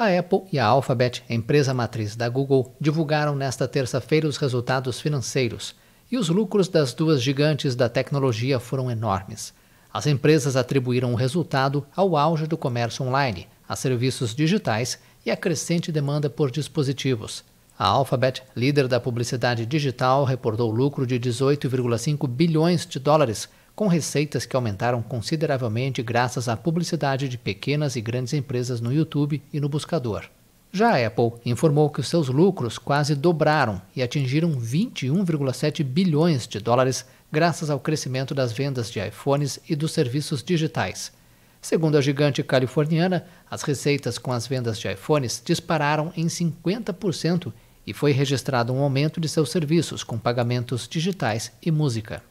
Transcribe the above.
A Apple e a Alphabet, a empresa matriz da Google, divulgaram nesta terça-feira os resultados financeiros, e os lucros das duas gigantes da tecnologia foram enormes. As empresas atribuíram o resultado ao auge do comércio online, a serviços digitais e à crescente demanda por dispositivos. A Alphabet, líder da publicidade digital, reportou lucro de 18,5 bilhões de dólares, com receitas que aumentaram consideravelmente graças à publicidade de pequenas e grandes empresas no YouTube e no buscador. Já a Apple informou que os seus lucros quase dobraram e atingiram 21,7 bilhões de dólares graças ao crescimento das vendas de iPhones e dos serviços digitais. Segundo a gigante californiana, as receitas com as vendas de iPhones dispararam em 50% e foi registrado um aumento de seus serviços com pagamentos digitais e música.